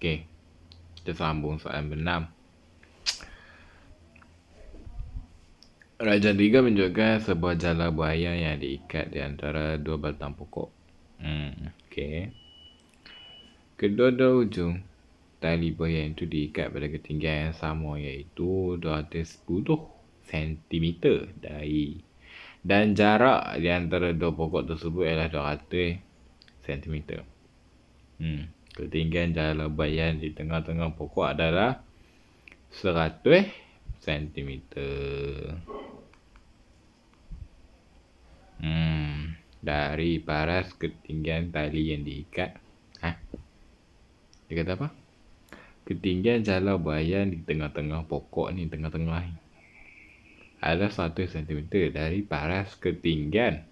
Okey. Kita sambung soalan berenam. Raja Riga menunjukkan sebuah jala buaya yang diikat di antara dua batang pokok. Hmm, okey. Kedua-dua ujung tali buaya itu diikat pada ketinggian yang sama iaitu 210 cm dari dan jarak di antara dua pokok tersebut ialah 200 cm. Hmm ketinggian jalan lebat yang di tengah-tengah pokok adalah 100 cm. Hmm, dari paras ketinggian tali yang diikat. Ha? Dia kata apa? Ketinggian jalan bayan di tengah-tengah pokok ni, tengah-tengah ni. Ada 1 cm dari paras ketinggian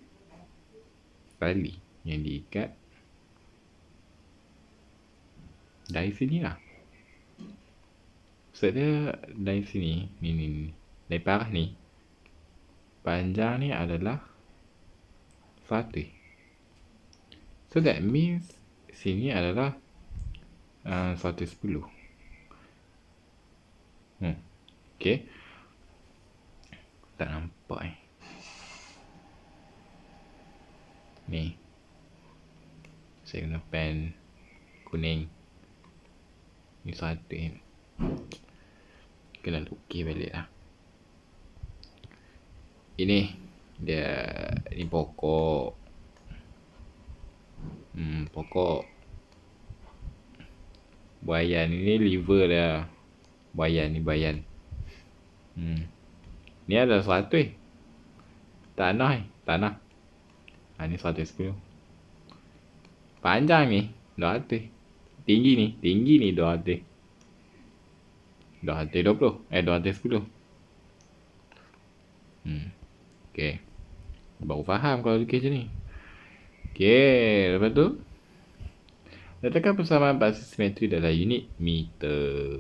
tali yang diikat dari sini lah Maksud dia dari sini ni ni ni dari parah ni panjang ni adalah satu so that means sini adalah satu uh, sepuluh hmm. ok tak nampak eh ni saya guna pen kuning ni satu ni kena lukis balik lah ini dia ni pokok hmm, pokok bayan ini liver dia bayan ni bayan hmm. ni ada satu eh tanah eh tanah ha, ni satu sepuluh panjang ni dah hati tinggi ni tinggi ni 2 hati 2 hati 20 eh 2 10 hmm. ok baru faham kalau lukis je ni ok lepas tu letakkan persamaan basis simetri dalam unit meter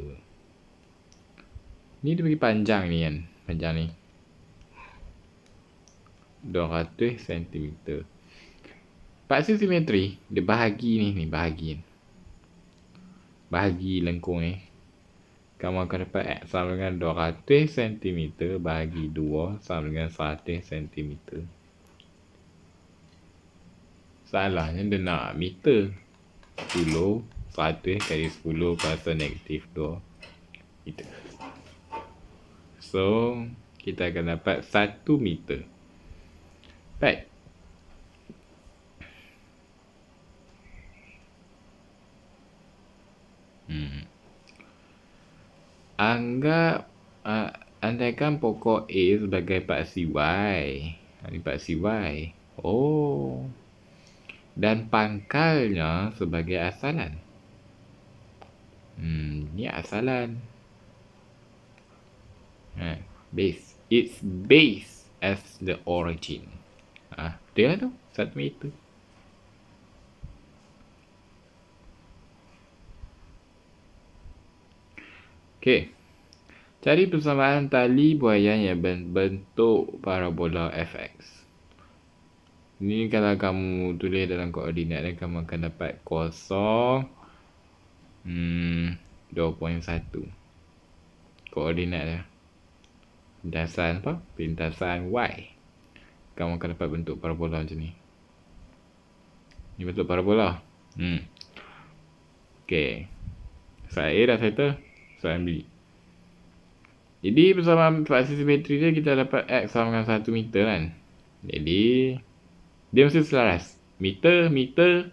ni dia bagi panjang ni kan panjang ni 200 cm Paksa simetri Dia bahagi ni, ni Bahagi ni bahagi lengkung ni kamu akan dapat X eh, sama dengan 200 cm bahagi 2 sama dengan 100 cm salahnya dia nak meter 10 100 kali 10 kuasa negatif 2 meter so kita akan dapat 1 meter baik anggap uh, eh, andaikan pokok A sebagai paksi Y. Ini paksi Y. Oh. Dan pangkalnya sebagai asalan. Hmm, ni asalan. Ha, base. It's base as the origin. Ah, ha, dia tu satu meter. Okey. Cari persamaan tali buayan yang bentuk parabola fx. Ini kalau kamu tulis dalam koordinat dan kamu akan dapat kosong hmm, 2.1 koordinat dia. Dasar apa? Pintasan y. Kamu akan dapat bentuk parabola macam ni. Ini bentuk parabola. Hmm. Okey. Saya dah settle soalan B jadi persamaan fraksi simetri dia kita dapat X sama dengan 1 meter kan jadi dia mesti selaras meter, meter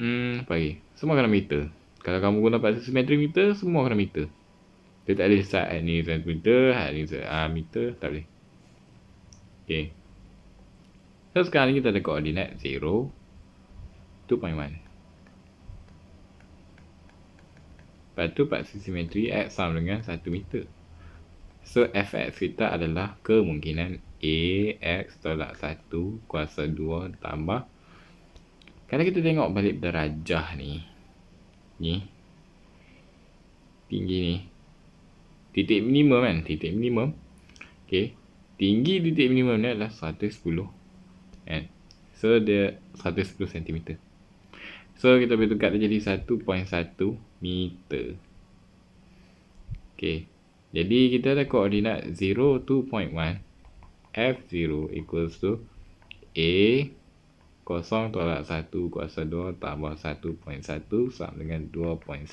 hmm, apa lagi semua kena meter kalau kamu guna fraksi simetri meter semua kena meter dia tak boleh start hari ni satu meter, hari ni satu ah, meter, tak boleh. Okay. So sekarang ni kita ada koordinat 0, 2.1. Lepas tu paksi simetri X sama dengan 1 meter. So Fx kita adalah kemungkinan AX tolak 1 kuasa 2 tambah. Kalau kita tengok balik darajah ni. Ni. Tinggi ni. Titik minimum kan. Titik minimum. Okay. Tinggi titik minimum ni adalah 110. Kan. So dia 110 cm. So kita boleh tukar jadi 1.1 meter. Okey. Jadi kita ada koordinat 0 2.1 F0 equals to A kosong tolak 1 kuasa 2 tambah 1.1 sama dengan 2.1.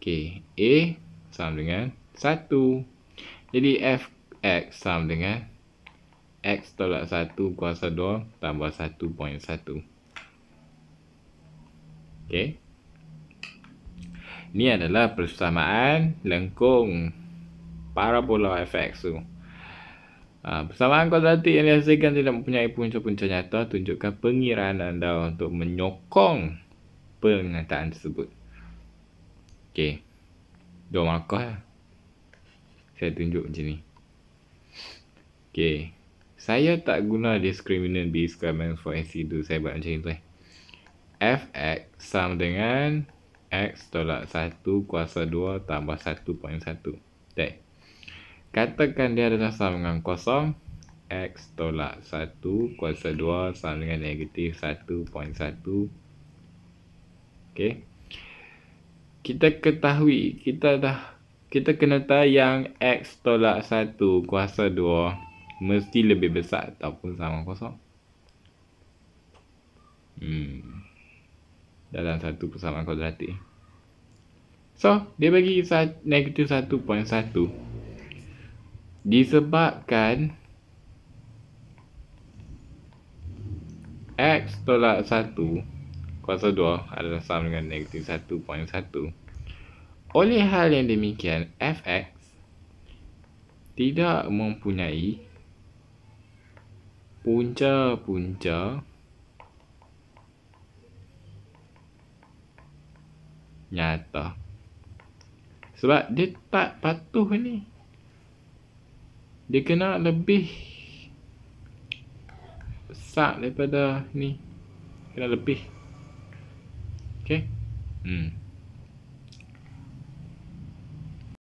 Okey, A sama dengan 1. Jadi Fx sama dengan x tolak 1 kuasa 2 tambah 1.1. Okey. Ini adalah persamaan lengkung parabola FX tu. Ha, persamaan kuadratik yang dihasilkan tidak mempunyai punca-punca nyata tunjukkan pengiraan anda untuk menyokong pernyataan tersebut. Okey. Dua markah lah. Saya tunjuk macam ni. Okey. Saya tak guna discriminant B square minus 4AC tu. Saya buat macam ni tu eh fx sama dengan x tolak 1 kuasa 2 tambah 1.1. Okay. Katakan dia adalah sama dengan kosong. x tolak 1 kuasa 2 sama dengan negatif 1.1. Okay. Kita ketahui, kita dah kita kena tahu yang x tolak 1 kuasa 2 mesti lebih besar ataupun sama kosong. Hmm dalam satu persamaan kuadratik. So, dia bagi negatif 1.1 disebabkan x tolak 1 kuasa 2 adalah sama dengan negatif 1.1 oleh hal yang demikian fx tidak mempunyai punca-punca nyata sebab dia tak patuh ni dia kena lebih besar daripada ni kena lebih Okay. hmm